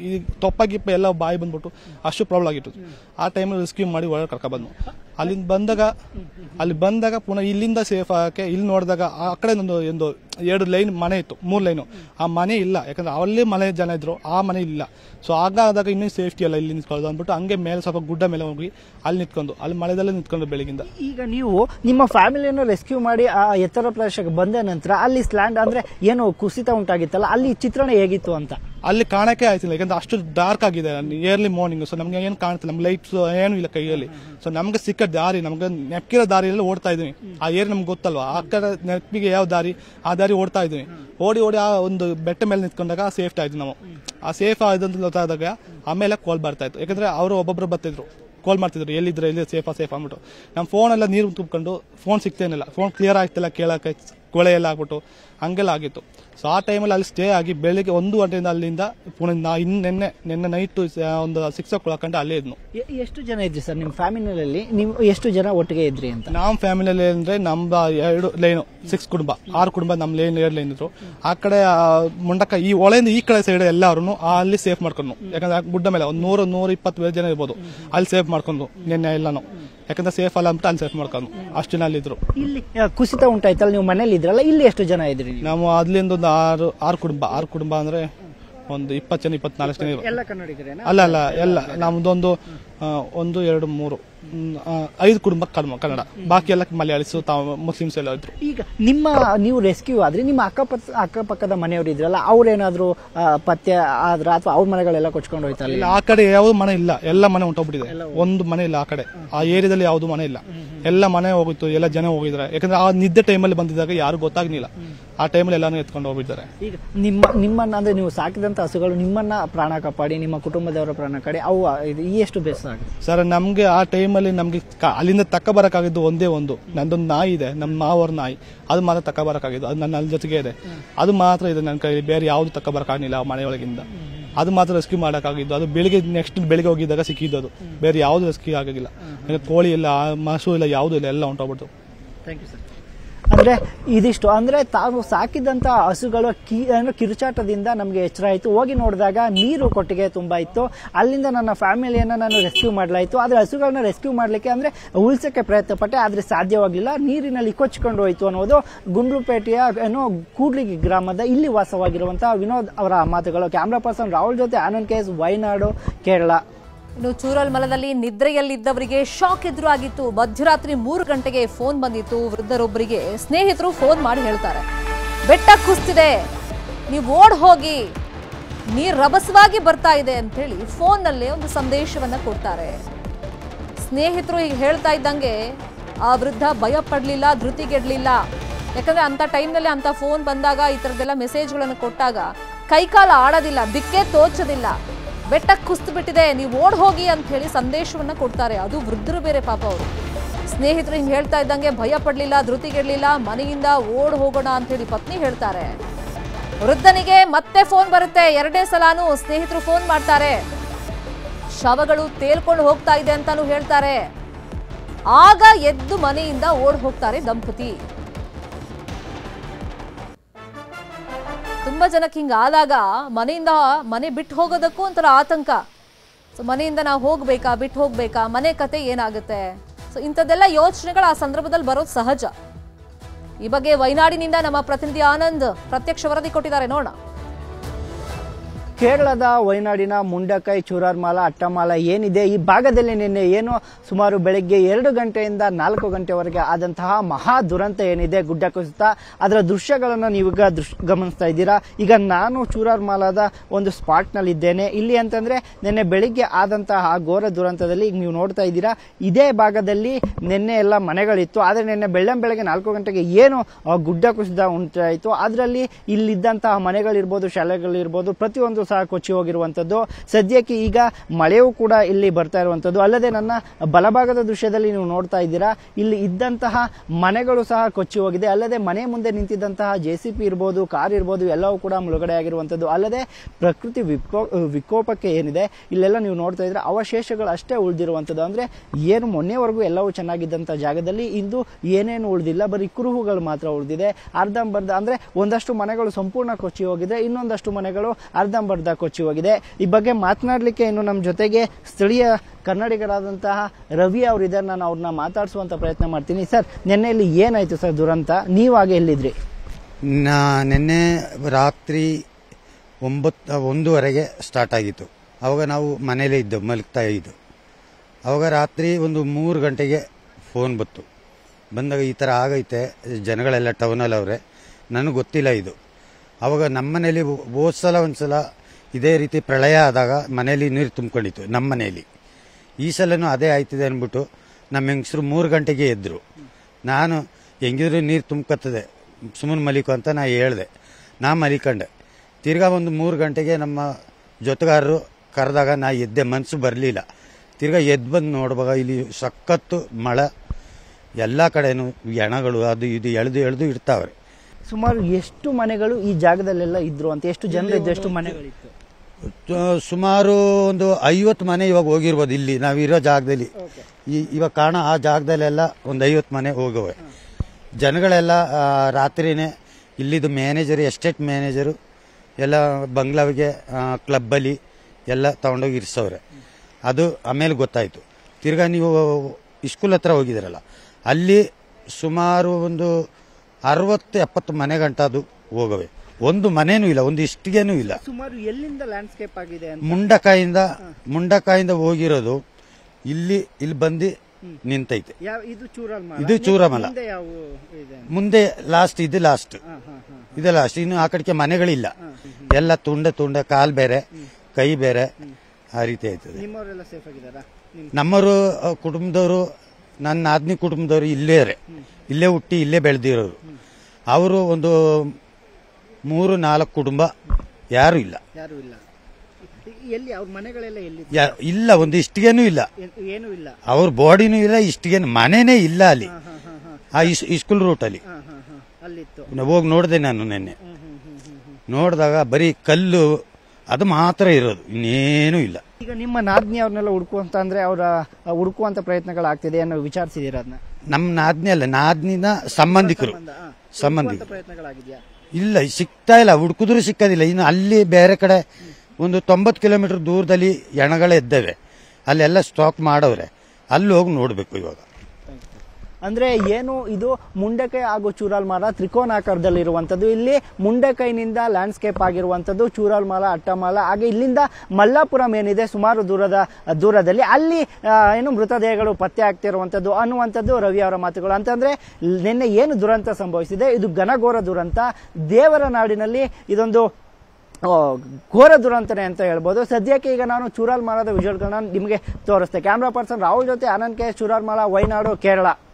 ಈ ತೊಪ್ಪ ಗಿಪ್ಪ ಎಲ್ಲ ಬಾಯಿ ಬಂದ್ಬಿಟ್ಟು ಅಷ್ಟು ಪ್ರಾಬ್ಲಮ್ ಆಗಿತ್ತು ಆ ಟೈಮಲ್ಲಿ ರೆಸ್ಕ್ಯೂ ಮಾಡಿ ಒಳಗೆ ಕರ್ಕೊಂಡ್ಬಂದು ಅಲ್ಲಿಂದ ಬಂದಾಗ ಅಲ್ಲಿ ಬಂದಾಗ ಪುನಃ ಇಲ್ಲಿಂದ ಸೇಫ್ ಆಗಕ್ಕೆ ಇಲ್ಲಿ ನೋಡಿದಾಗ ಆ ಕಡೆ ಒಂದು ಒಂದು ಎರಡು ಲೈನ್ ಮನೆ ಇತ್ತು ಮೂರು ಲೈನು ಆ ಮನೆ ಇಲ್ಲ ಯಾಕಂದ್ರೆ ಅಲ್ಲಿ ಮನೆ ಜನ ಇದ್ರು ಆ ಮನೆ ಇಲ್ಲ ಸೊ ಆಗ ಆದಾಗ ಇನ್ನೂ ಸೇಫ್ಟಿ ಅಲ್ಲ ಇಲ್ಲಿ ನಿಂತ್ಕೊಳ್ಳೋದು ಅಂದ್ಬಿಟ್ಟು ಹಂಗೆ ಮೇಲೆ ಸ್ವಲ್ಪ ಗುಡ್ಡ ಮೇಲೆ ಹೋಗಿ ಅಲ್ಲಿ ನಿಂತ್ಕೊಂಡು ಅಲ್ಲಿ ಮಳೆದಲ್ಲೇ ನಿಂತ್ಕೊಂಡು ಬೆಳಗಿಂದ ಈಗ ನೀವು ನಿಮ್ಮ ಫ್ಯಾಮಿಲಿಯನ್ನು ರೆಸ್ಕ್ಯೂ ಮಾಡಿ ಆ ಎತ್ತರ ಪ್ರದೇಶಕ್ಕೆ ಬಂದ ನಂತರ ಅಲ್ಲಿ ಸ್ಲ್ಯಾಂಡ್ ಅಂದ್ರೆ ಏನು ಕುಸಿತ ಉಂಟಾಗಿತ್ತಲ್ಲ ಅಲ್ಲಿ ಚಿತ್ರಣ ಹೇಗಿತ್ತು ಅಂತ ಅಲ್ಲಿ ಕಾಣಕ್ಕೆ ಆಯ್ತಿಲ್ಲ ಯಾಕಂದ್ರೆ ಅಷ್ಟು ಡಾರ್ಕ್ ಆಗಿದೆ ಇಯರ್ಲಿ ಮಾರ್ನಿಂಗ್ ಸೊ ನಮ್ಗೆ ಏನು ಕಾಣ್ತಿಲ್ಲ ನಮ್ಗೆ ಲೈಟ್ಸ್ ಏನು ಇಲ್ಲ ಕೈಯಲ್ಲಿ ಸೊ ನಮ್ಗೆ ಸಿಕ್ಕ ದಾರಿ ನಮ್ಗೆ ನೆಪ್ಕಿರೋ ದಾರಿಯಲ್ಲಿ ಓಡ್ತಾ ಇದೀವಿ ಆ ಏರ್ ನಮ್ಗೆ ಗೊತ್ತಲ್ವಾ ಆ ಕಡೆ ನೆಪ್ಪಿಗೆ ಯಾವ ದಾರಿ ಆ ದಾರಿ ಓಡ್ತಾ ಇದೀವಿ ಓಡಿ ಓಡಿ ಆ ಒಂದು ಬೆಟ್ಟ ಮೇಲೆ ನಿಂತ್ಕೊಂಡಾಗ ಸೇಫ್ಟ್ ಆಯ್ತು ನಾವು ಆ ಸೇಫ್ ಆಯ್ತು ಗೊತ್ತಾದಾಗ ಆಮೇಲೆ ಕಾಲ್ ಬರ್ತಾ ಇತ್ತು ಯಾಕಂದ್ರೆ ಅವರು ಒಬ್ಬೊಬ್ರು ಬರ್ತಿದ್ರು ಕಾಲ್ ಮಾಡ್ತಿದ್ರು ಎಲ್ಲಿದ್ರೆ ಎಲ್ಲಿ ಸೇಫಾ ಸೇಫ್ ಅಂದ್ಬಿಟ್ಟು ನಮ್ಮ ಎಲ್ಲ ನೀರು ತುಂಬಿಕೊಂಡು ಫೋನ್ ಸಿಗ್ತೇನಿಲ್ಲ ಫೋನ್ ಕ್ಲಿಯರ್ ಆಗ್ತಿಲ್ಲ ಕೇಳಕ್ಕೆ ಎಲ್ಲ ಹಂಗೆಲ್ಲ ಆಗಿತ್ತು ಸೊ ಆ ಟೈಮಲ್ಲಿ ಅಲ್ಲಿ ಸ್ಟೇ ಆಗಿ ಬೆಳಿಗ್ಗೆ ಒಂದು ಗಂಟೆಯಿಂದ ಅಲ್ಲಿಂದ ಪುಣೆ ನಾ ಇನ್ನು ನಿನ್ನೆ ನಿನ್ನೆ ನೈಟ್ ಒಂದು ಸಿಕ್ಸ್ ಓ ಕ್ಲಾಕ್ ಅಲ್ಲೇ ಇದ್ನು ಎಷ್ಟು ಜನ ಇದ್ರಿ ಸರ್ ನಿಮ್ಮ ಫ್ಯಾಮಿಲಿಯಲ್ಲಿ ನೀವು ಎಷ್ಟು ಜನ ಒಟ್ಟಿಗೆ ಇದ್ರಿ ಅಂತ ನಮ್ಮ ಫ್ಯಾಮಿಲಿಯಲ್ಲಿ ಅಂದರೆ ನಮ್ಮ ಎರಡು ಲೈನು ಸಿಕ್ಸ್ ಕುಟುಂಬ ಆರು ಕುಟುಂಬ ನಮ್ಮ ಲೈನ್ ಎರಡು ಲೈನ್ ಇದ್ರು ಆ ಕಡೆ ಮುಂಡಕ್ಕ ಈ ಒಳೆಯಿಂದ ಈ ಕಡೆ ಸೈಡ್ ಎಲ್ಲರೂ ಅಲ್ಲಿ ಸೇಫ್ ಮಾಡ್ಕೊಂಡು ಯಾಕಂದ್ರೆ ಗುಡ್ಡ ಮೇಲೆ ಒಂದು ನೂರು ನೂರ ಇಪ್ಪತ್ತು ಜನ ಇರ್ಬೋದು ಅಲ್ಲಿ ಸೇಫ್ ಮಾಡ್ಕೊಂಡು ನಿನ್ನೆ ಎಲ್ಲಾನು ಯಾಕಂದ್ರೆ ಸೇಫ್ ಅಲ್ಲ ಅಂತ ಅಲ್ಲಿ ಸೇಫ್ ಮಾಡ್ಕೊಂಡು ಅಷ್ಟು ಜನ ಅಲ್ಲಿದ್ರು ಇಲ್ಲಿ ಕುಸಿತ ಉಂಟಾಯ್ತಲ್ಲ ನೀವು ಮನೇಲಿ ಇದ್ರಲ್ಲ ಇಲ್ಲಿ ಎಷ್ಟು ಜನ ಇದ್ರಿ ನಾವು ಅಲ್ಲಿಂದ ಒಂದು ಆರು ಆರು ಕುಟುಂಬ ಆರು ಕುಟುಂಬ ಅಂದ್ರೆ ಒಂದು ಇಪ್ಪತ್ತು ಜನ ಇಪ್ಪತ್ನಾಲ್ಕು ಜನ ಇರು ಅಲ್ಲ ಅಲ್ಲ ಎಲ್ಲ ನಮ್ದೊಂದು ಒಂದು ಎರಡು ಮೂರು ಐದು ಕುಟುಂಬ ಕನ್ನಡ ಬಾಕಿ ಎಲ್ಲ ಮಲಯಾಳಿಸು ತಾವು ಮುಸ್ಲಿಮ್ಸ್ ಎಲ್ಲ ಇದ್ರು ಈಗ ನಿಮ್ಮ ನೀವು ರೆಸ್ಕ್ಯೂ ಆದ್ರೆ ನಿಮ್ಮ ಅಕ್ಕ ಅಕ್ಕಪಕ್ಕದ ಮನೆಯವರು ಇದ್ರಲ್ಲ ಅವ್ರೇನಾದ್ರು ಪತ್ತೆ ಆದ್ರ ಅಥವಾ ಅವ್ರ ಮನೆಗಳೆಲ್ಲ ಕೊಚ್ಕೊಂಡು ಹೋಯ್ತಾರೆ ಇಲ್ಲ ಆ ಕಡೆ ಯಾವ್ದು ಮನೆ ಇಲ್ಲ ಎಲ್ಲ ಮನೆ ಹೊಂಟೋಗ್ಬಿಟ್ಟಿದೆ ಒಂದು ಮನೆ ಇಲ್ಲ ಆ ಕಡೆ ಆ ಏರಿಯಾದಲ್ಲಿ ಯಾವ್ದು ಮನೆ ಇಲ್ಲ ಎಲ್ಲ ಮನೆ ಹೋಗಿತ್ತು ಎಲ್ಲ ಜನ ಹೋಗಿದ್ದಾರೆ ಯಾಕಂದ್ರೆ ಆ ನಿದ್ದೆ ಟೈಮಲ್ಲಿ ಬಂದಿದ್ದಾಗ ಯಾರು ಗೊತ್ತಾಗ್ಲಿಲ್ಲ ಆ ಟೈಮಲ್ಲಿ ಎಲ್ಲಾನು ಎತ್ಕೊಂಡು ಹೋಗ್ಬಿಟ್ಟಿದ್ದಾರೆ ಈಗ ನಿಮ್ಮ ನಿಮ್ಮನ್ನ ಅಂದ್ರೆ ನೀವು ಸಾಕಿದಂತ ಹಸುಗಳು ನಿಮ್ಮನ್ನ ಪ್ರಾಣ ಕಾಪಾಡಿ ನಿಮ್ಮ ಕುಟುಂಬದವರ ಪ್ರಾಣ ಕಾಡಿ ಅವು ಇದು ಈ ಎಷ್ಟು ಬೇಸ ಸರ್ ನಮಗೆ ಆ ಟೈಮಲ್ಲಿ ನಮಗೆ ಅಲ್ಲಿಂದ ತಕ್ಕ ಬರೋಕ್ಕಾಗಿದ್ದು ಒಂದೇ ಒಂದು ನಂದೊಂದು ನಾಯಿ ಇದೆ ನಮ್ಮ ಮಾವರ ನಾಯಿ ಅದು ಮಾತ್ರ ತಕ್ಕ ಬರಕಾಗಿದ್ದು ಅದು ನನ್ನ ಅಲ್ಲಿ ಜೊತೆಗೆ ಇದೆ ಅದು ಮಾತ್ರ ಇದೆ ನನ್ನ ಕೈ ಬೇರೆ ಯಾವುದು ತಕ್ಕ ಆ ಮನೆಯೊಳಗಿಂದ ಅದು ಮಾತ್ರ ರೆಸ್ಕ್ಯೂ ಮಾಡೋಕ್ಕಾಗಿದ್ದು ಅದು ಬೆಳಿಗ್ಗೆ ನೆಕ್ಸ್ಟ್ ಬೆಳಿಗ್ಗೆ ಹೋಗಿದ್ದಾಗ ಸಿಕ್ಕಿದ್ದು ಅದು ಬೇರೆ ಯಾವುದು ರೆಸ್ಕ್ಯೂ ಆಗಿಲ್ಲ ಕೋಳಿ ಇಲ್ಲ ಮಸೂ ಇಲ್ಲ ಯಾವ್ದು ಇಲ್ಲ ಎಲ್ಲ ಹೊಂಟೋಗ್ಬಿಟ್ಟು ಥ್ಯಾಂಕ್ ಯು ಸರ್ ಅಂದರೆ ಇದಿಷ್ಟು ಅಂದರೆ ತಾವು ಸಾಕಿದಂಥ ಹಸುಗಳು ಕಿ ಕಿರುಚಾಟದಿಂದ ನಮಗೆ ಎಚ್ಚರ ಆಯಿತು ಹೋಗಿ ನೋಡಿದಾಗ ನೀರು ಕೊಟ್ಟಿಗೆ ತುಂಬ ಇತ್ತು ಅಲ್ಲಿಂದ ನನ್ನ ಫ್ಯಾಮಿಲಿಯನ್ನು ನಾನು ರೆಸ್ಕ್ಯೂ ಮಾಡಲಾಯಿತು ಆದರೆ ಹಸುಗಳನ್ನ ರೆಸ್ಕ್ಯೂ ಮಾಡಲಿಕ್ಕೆ ಅಂದರೆ ಉಳಿಸೋಕ್ಕೆ ಪ್ರಯತ್ನ ಪಟ್ಟೆ ಆದರೆ ಸಾಧ್ಯವಾಗಲಿಲ್ಲ ನೀರಿನಲ್ಲಿ ಕೊಚ್ಚಿಕೊಂಡು ಹೋಯಿತು ಅನ್ನೋದು ಗುಂಡ್ಲುಪೇಟೆಯ ಏನೋ ಕೂಡ್ಲಿಗಿ ಗ್ರಾಮದ ಇಲ್ಲಿ ವಾಸವಾಗಿರುವಂಥ ವಿನೋದ್ ಅವರ ಮಾತುಗಳು ಕ್ಯಾಮ್ರಾ ಪರ್ಸನ್ ರಾಹುಲ್ ಜೊತೆ ಆನಂದ್ ಕೆ ಎಸ್ ಕೇರಳ ಇನ್ನು ಮಲದಲ್ಲಿ ನಿದ್ರೆಯಲ್ಲಿದ್ದವರಿಗೆ ಶಾಕ್ ಆಗಿತ್ತು ಮಧ್ಯರಾತ್ರಿ ಮೂರು ಗಂಟೆಗೆ ಫೋನ್ ಬಂದಿತ್ತು ವೃದ್ಧರೊಬ್ಬರಿಗೆ ಸ್ನೇಹಿತರು ಫೋನ್ ಮಾಡಿ ಹೇಳ್ತಾರೆ ಬೆಟ್ಟ ಕುಸ್ತಿದೆ ನೀವು ಓಡ್ ಹೋಗಿ ನೀರು ರಭಸವಾಗಿ ಬರ್ತಾ ಇದೆ ಅಂತ ಹೇಳಿ ಫೋನ್ನಲ್ಲೇ ಒಂದು ಸಂದೇಶವನ್ನು ಕೊಡ್ತಾರೆ ಸ್ನೇಹಿತರು ಈಗ ಹೇಳ್ತಾ ಇದ್ದಂಗೆ ಆ ವೃದ್ಧ ಭಯ ಪಡಲಿಲ್ಲ ಧೃತಿಗೆಡಲಿಲ್ಲ ಯಾಕಂದರೆ ಅಂಥ ಟೈಮ್ನಲ್ಲಿ ಅಂಥ ಫೋನ್ ಬಂದಾಗ ಈ ಥರದ್ದೆಲ್ಲ ಮೆಸೇಜ್ಗಳನ್ನು ಕೊಟ್ಟಾಗ ಕೈಕಾಲ ಆಡೋದಿಲ್ಲ ಬಿಕ್ಕೆ ತೋಚೋದಿಲ್ಲ ಬೆಟ್ಟಕ್ಕೆ ಕುಸ್ತು ಬಿಟ್ಟಿದೆ ನೀವು ಓಡ್ ಹೋಗಿ ಅಂತ ಹೇಳಿ ಸಂದೇಶವನ್ನು ಕೊಡ್ತಾರೆ ಅದು ವೃದ್ಧರು ಬೇರೆ ಪಾಪ ಅವರು ಸ್ನೇಹಿತರು ಹಿಂಗೆ ಹೇಳ್ತಾ ಇದ್ದಂಗೆ ಭಯ ಪಡಲಿಲ್ಲ ಧೃತಿಗೆಡಲಿಲ್ಲ ಮನೆಯಿಂದ ಓಡ್ ಹೋಗೋಣ ಅಂತ ಹೇಳಿ ಪತ್ನಿ ಹೇಳ್ತಾರೆ ವೃದ್ಧನಿಗೆ ಮತ್ತೆ ಫೋನ್ ಬರುತ್ತೆ ಎರಡೇ ಸಲಾನು ಸ್ನೇಹಿತರು ಫೋನ್ ಮಾಡ್ತಾರೆ ಶವಗಳು ತೇಲ್ಕೊಂಡು ಹೋಗ್ತಾ ಇದೆ ಅಂತಾನು ಹೇಳ್ತಾರೆ ಆಗ ಎದ್ದು ಮನೆಯಿಂದ ಓಡ್ ಹೋಗ್ತಾರೆ ದಂಪತಿ ತುಂಬಾ ಜನಕ್ಕೆ ಹಿಂಗೆ ಆದಾಗ ಮನೆಯಿಂದ ಮನೆ ಬಿಟ್ಟು ಹೋಗೋದಕ್ಕೂ ಒಂಥರ ಆತಂಕ ಸೊ ಮನೆಯಿಂದ ನಾವು ಹೋಗಬೇಕಾ ಬಿಟ್ಟು ಹೋಗಬೇಕಾ ಮನೆ ಕತೆ ಏನಾಗುತ್ತೆ ಸೊ ಇಂಥದ್ದೆಲ್ಲ ಯೋಚನೆಗಳು ಆ ಸಂದರ್ಭದಲ್ಲಿ ಬರೋದು ಸಹಜ ಈ ಬಗ್ಗೆ ವೈನಾಡಿನಿಂದ ನಮ್ಮ ಪ್ರತಿನಿಧಿ ಆನಂದ್ ಪ್ರತ್ಯಕ್ಷ ವರದಿ ಕೊಟ್ಟಿದ್ದಾರೆ ನೋಡೋಣ ಕೇರಳದ ವಯನಾಡಿನ ಮುಂಡಕೈ ಚೂರಾರ್ಮಾಲ ಅಟ್ಟಮಾಲ ಏನಿದೆ ಈ ಭಾಗದಲ್ಲಿ ನಿನ್ನೆ ಏನು ಸುಮಾರು ಬೆಳಗ್ಗೆ ಎರಡು ಗಂಟೆಯಿಂದ ನಾಲ್ಕು ಗಂಟೆವರೆಗೆ ಆದಂತಹ ಮಹಾ ದುರಂತ ಏನಿದೆ ಗುಡ್ಡ ಕುಸಿತ ಅದರ ದೃಶ್ಯಗಳನ್ನು ನೀವೀಗ ದೃಶ್ ಗಮನಿಸ್ತಾ ಇದ್ದೀರಾ ಈಗ ನಾನು ಚೂರಾರ್ಮಾಲಾದ ಒಂದು ಸ್ಪಾಟ್ನಲ್ಲಿದ್ದೇನೆ ಇದ್ದೇನೆ ಇಲ್ಲಿ ಅಂತಂದ್ರೆ ನಿನ್ನೆ ಬೆಳಿಗ್ಗೆ ಆದಂತಹ ಘೋರ ದುರಂತದಲ್ಲಿ ನೀವು ನೋಡ್ತಾ ಇದ್ದೀರಾ ಇದೇ ಭಾಗದಲ್ಲಿ ನಿನ್ನೆ ಎಲ್ಲ ಮನೆಗಳಿತ್ತು ಆದರೆ ನಿನ್ನೆ ಬೆಳ್ಳಂ ಬೆಳಗ್ಗೆ ನಾಲ್ಕು ಗಂಟೆಗೆ ಏನು ಗುಡ್ಡ ಕುಸಿತ ಉಂಟಾಯಿತು ಅದರಲ್ಲಿ ಇಲ್ಲಿದ್ದಂತಹ ಮನೆಗಳಿರ್ಬೋದು ಶಾಲೆಗಳಿರ್ಬೋದು ಪ್ರತಿಯೊಂದು ಸಹ ಕೊಚ್ಚಿ ಹೋಗಿರುವಂಥದ್ದು ಸದ್ಯಕ್ಕೆ ಈಗ ಮಳೆಯೂ ಕೂಡ ಇಲ್ಲಿ ಬರ್ತಾ ಇರುವಂಥದ್ದು ಅಲ್ಲದೆ ನನ್ನ ಬಲಭಾಗದ ದೃಶ್ಯದಲ್ಲಿ ನೀವು ನೋಡ್ತಾ ಇದ್ದೀರಾ ಇಲ್ಲಿ ಇದ್ದಂತಹ ಮನೆಗಳು ಸಹ ಕೊಚ್ಚಿ ಹೋಗಿದೆ ಅಲ್ಲದೆ ಮನೆ ಮುಂದೆ ನಿಂತಿದ್ದಂತಹ ಜೆ ಸಿ ಪಿ ಇರ್ಬೋದು ಕಾರ್ ಇರ್ಬೋದು ಎಲ್ಲವೂ ಕೂಡ ಮುಳುಗಡೆ ಆಗಿರುವಂಥದ್ದು ಅಲ್ಲದೆ ಪ್ರಕೃತಿ ವಿಕೋಪಕ್ಕೆ ಏನಿದೆ ಇಲ್ಲೆಲ್ಲ ನೀವು ನೋಡ್ತಾ ಇದ್ರೆ ಅವಶೇಷಗಳು ಅಷ್ಟೇ ಉಳಿದಿರುವಂಥದ್ದು ಅಂದರೆ ಏನು ಮೊನ್ನೆವರೆಗೂ ಎಲ್ಲವೂ ಚೆನ್ನಾಗಿದ್ದಂತಹ ಜಾಗದಲ್ಲಿ ಇಂದು ಏನೇನು ಉಳಿದಿಲ್ಲ ಬರೀ ಕುರುಹುಗಳು ಮಾತ್ರ ಉಳಿದಿದೆ ಅರ್ಧಂಬರ್ಧ ಅಂದರೆ ಒಂದಷ್ಟು ಮನೆಗಳು ಸಂಪೂರ್ಣ ಕೊಚ್ಚಿ ಹೋಗಿದೆ ಇನ್ನೊಂದಷ್ಟು ಮನೆಗಳು ಅರ್ಧಂಬರ್ಧ ಹೊಡೆದ ಕೊಚ್ಚಿ ಹೋಗಿದೆ ಈ ಬಗ್ಗೆ ಮಾತನಾಡಲಿಕ್ಕೆ ಇನ್ನು ನಮ್ಮ ಜೊತೆಗೆ ಸ್ಥಳೀಯ ಕನ್ನಡಿಗರಾದಂತಹ ರವಿ ಅವರಿದ್ದಾರೆ ನಾನು ಅವ್ರನ್ನ ಮಾತಾಡಿಸುವಂತ ಪ್ರಯತ್ನ ಮಾಡ್ತೀನಿ ಸರ್ ನಿನ್ನೆ ಇಲ್ಲಿ ಏನಾಯ್ತು ಸರ್ ದುರಂತ ನೀವಾಗೆ ಎಲ್ಲಿದ್ರಿ ನಾ ನಿನ್ನೆ ರಾತ್ರಿ ಒಂಬತ್ತು ಒಂದೂವರೆಗೆ ಸ್ಟಾರ್ಟ್ ಆಗಿತ್ತು ಅವಾಗ ನಾವು ಮನೇಲೇ ಇದ್ದು ಮಲಗ್ತಾ ಇದ್ದು ಅವಾಗ ರಾತ್ರಿ ಒಂದು ಮೂರು ಗಂಟೆಗೆ ಫೋನ್ ಬಂತು ಬಂದಾಗ ಈ ಥರ ಆಗೈತೆ ಜನಗಳೆಲ್ಲ ಟೌನಲ್ಲಿ ಅವರೇ ನನಗೆ ಗೊತ್ತಿಲ್ಲ ಇದು ಅವಾಗ ನಮ್ಮನೇಲಿ ಮನೇಲಿ ಒಂದು ಸಲ ಇದೇ ರೀತಿ ಪ್ರಳಯ ಆದಾಗ ಮನೆಯಲ್ಲಿ ನೀರು ತುಂಬಿಕೊಂಡಿತ್ತು ನಮ್ಮ ಮನೆಯಲ್ಲಿ ಈ ಸಲನೂ ಅದೇ ಆಯ್ತಿದೆ ಅಂದ್ಬಿಟ್ಟು ನಮ್ಮ ಹೆಂಗಸರು ಮೂರು ಗಂಟೆಗೆ ಎದ್ದರು ನಾನು ಹೆಂಗಿದ್ರು ನೀರು ತುಂಬ್ಕತ್ತದೆ ಸುಮ್ಮನೆ ಮಲಿಕು ಅಂತ ನಾ ಹೇಳಿದೆ ನಾ ಮಲಿಕಂಡೆ ತಿರ್ಗಾ ಒಂದು ಮೂರು ಗಂಟೆಗೆ ನಮ್ಮ ಜೊತೆಗಾರರು ಕರೆದಾಗ ನಾ ಎದ್ದೆ ಮನಸ್ಸು ಬರಲಿಲ್ಲ ತಿರ್ಗಾ ಎದ್ದು ಬಂದು ನೋಡುವಾಗ ಇಲ್ಲಿ ಸಖತ್ತು ಮಳೆ ಎಲ್ಲ ಕಡೆನೂ ಹೆಣಗಳು ಅದು ಇದು ಎಳೆದು ಎಳೆದು ಇರ್ತಾವ್ರೆ ಸುಮಾರು ಎಷ್ಟು ಮನೆಗಳು ಈ ಜಾಗದಲ್ಲೆಲ್ಲ ಇದ್ರು ಅಂತ ಎಷ್ಟು ಜನರಿದ್ದು ಎಷ್ಟು ಮನೆಗಳಿತ್ತು ಸುಮಾರು ಒಂದು ಐವತ್ತು ಮನೆ ಇವಾಗ ಹೋಗಿರ್ಬೋದು ಇಲ್ಲಿ ನಾವಿರೋ ಜಾಗದಲ್ಲಿ ಈ ಇವಾಗ ಕಾರಣ ಆ ಜಾಗದಲ್ಲೆಲ್ಲ ಒಂದು ಐವತ್ತು ಮನೆ ಹೋಗವೆ ಜನಗಳೆಲ್ಲ ರಾತ್ರಿನೇ ಇಲ್ಲಿದು ಮ್ಯಾನೇಜರು ಎಸ್ಟೇಟ್ ಮ್ಯಾನೇಜರು ಎಲ್ಲ ಬಂಗ್ಲಾವಿಗೆ ಕ್ಲಬ್ಬಲ್ಲಿ ಎಲ್ಲ ತೊಗೊಂಡೋಗಿ ಇರ್ಸವ್ರೆ ಅದು ಆಮೇಲೆ ಗೊತ್ತಾಯಿತು ತಿರ್ಗಾ ನೀವು ಇಸ್ಕೂಲ್ ಹತ್ರ ಹೋಗಿದ್ದೀರಲ್ಲ ಅಲ್ಲಿ ಸುಮಾರು ಒಂದು ಅರವತ್ತು ಎಪ್ಪತ್ತು ಮನೆಗಂಟ ಅದು ಹೋಗವೆ ಒಂದು ಮನೇನು ಇಲ್ಲ ಒಂದು ಇಷ್ಟಿಗೆನೂ ಇಲ್ಲ ಸುಮಾರು ಎಲ್ಲಿಂದ ಲ್ಯಾಂಡ್ಸ್ಕೇಪ್ ಆಗಿದೆ ಮುಂಡಕಾಯಿಂದ ಮುಂಡಕಾಯಿಂದ ಹೋಗಿರೋದು ಇಲ್ಲಿ ಇಲ್ಲಿ ಬಂದು ನಿಂತೈತೆ ಇದು ಚೂರಮಲ ಇದು ಚೂರಮಲ ಮುಂದೆ ಲಾಸ್ಟ್ ಇದು ಲಾಸ್ಟ್ ಇದು ಲಾಸ್ಟ್ ಇನ್ನು ಆ ಕಡೆಗೆ ಮನೆಗಳಿಲ್ಲ ಎಲ್ಲ ತುಂಡ ತುಂಡ ಕಾಲ್ ಬೇರೆ ಕೈ ಬೇರೆ ಆ ರೀತಿ ಆಯ್ತದೆ ನಮ್ಮರು ಕುಟುಂಬದವರು ನನ್ನ ಆದ್ನಿ ಕುಟುಂಬದವರು ಇಲ್ಲೇ ಇಲ್ಲೇ ಹುಟ್ಟಿ ಇಲ್ಲೇ ಬೆಳೆದಿರೋರು ಅವರು ಒಂದು ಮೂರು ನಾಲ್ಕು ಕುಟುಂಬ ಯಾರು ಇಲ್ಲ ಯಾರು ಇಲ್ಲ ಇಲ್ಲ ಒಂದು ಇಷ್ಟಿಗೇನು ಇಲ್ಲ ಇಲ್ಲ ಅವ್ರ ಬಾಡಿನೂ ಇಲ್ಲ ಇಷ್ಟಿಗೆ ಮನೆನೇ ಇಲ್ಲ ಅಲ್ಲಿ ಆ ಇಸ್ಕೂಲ್ ರೂಟ್ ಅಲ್ಲಿ ಹೋಗಿ ನೋಡಿದೆ ನಾನು ನಿನ್ನೆ ನೋಡಿದಾಗ ಬರೀ ಕಲ್ಲು ಅದು ಮಾತ್ರ ಇರೋದು ಇನ್ನೇನೂ ಇಲ್ಲ ಈಗ ನಿಮ್ಮ ನಾದ್ನಿ ಅವ್ರನ್ನೆಲ್ಲ ಹುಡುಕುವಂತ ಅಂದ್ರೆ ಅವರ ಹುಡುಕುವಂತ ಪ್ರಯತ್ನಗಳಾಗ್ತಿದೆ ಅನ್ನೋ ವಿಚಾರಿಸಿದೀರ ಅದನ್ನ ನಮ್ಮ ನಾದ್ನಿ ಅಲ್ಲ ನಾದ್ನಿನ ಸಂಬಂಧಿಕರು ಸಂಬಂಧಿಕ ಇಲ್ಲ ಸಿಗ್ತಾ ಇಲ್ಲ ಹುಡುಕಿದ್ರೂ ಸಿಕ್ಕೋದಿಲ್ಲ ಇನ್ನು ಅಲ್ಲಿ ಬೇರೆ ಕಡೆ ಒಂದು ತೊಂಬತ್ತು ಕಿಲೋಮೀಟರ್ ದೂರದಲ್ಲಿ ಎಣಗಳೇ ಇದ್ದಾವೆ ಅಲ್ಲೆಲ್ಲ ಸ್ಟಾಕ್ ಮಾಡವ್ರೆ ಅಲ್ಲಿ ಹೋಗಿ ನೋಡಬೇಕು ಇವಾಗ ಅಂದರೆ ಏನು ಇದು ಮುಂಡಕೈ ಹಾಗೂ ಚೂರಾಲ್ ಮರ ಇರುವಂತದ್ದು ಇಲ್ಲಿ ಮುಂಡೆಕೈನಿಂದ ಲ್ಯಾಂಡ್ಸ್ಕೇಪ್ ಆಗಿರುವಂಥದ್ದು ಚೂರಾಲ್ಮಾಲ ಅಟ್ಟಮಾಲ ಹಾಗೆ ಇಲ್ಲಿಂದ ಮಲ್ಲಾಪುರಂ ಏನಿದೆ ಸುಮಾರು ದೂರದ ದೂರದಲ್ಲಿ ಅಲ್ಲಿ ಏನು ಮೃತದೇಹಗಳು ಪತ್ತೆ ಆಗ್ತಿರುವಂಥದ್ದು ಅನ್ನುವಂಥದ್ದು ರವಿ ಅವರ ಮಾತುಗಳು ಅಂತಂದರೆ ನಿನ್ನೆ ಏನು ದುರಂತ ಸಂಭವಿಸಿದೆ ಇದು ಘನಘೋರ ದುರಂತ ದೇವರ ನಾಡಿನಲ್ಲಿ ಇದೊಂದು ಘೋರ ದುರಂತನೆ ಅಂತ ಹೇಳ್ಬೋದು ಸದ್ಯಕ್ಕೆ ಈಗ ನಾನು ಚೂರಾಲ್ ಮಾಲಾದ ವಿಜುವಲ್ಗಳನ್ನ ನಿಮಗೆ ತೋರಿಸ್ತೇನೆ ಕ್ಯಾಮ್ರಾ ಪರ್ಸನ್ ರಾಹುಲ್ ಜೊತೆ ಆನಂದ್ ಕೆ ಚೂರಾಲ್ ಮಾಲಾ ವೈನಾಡು ಕೇರಳ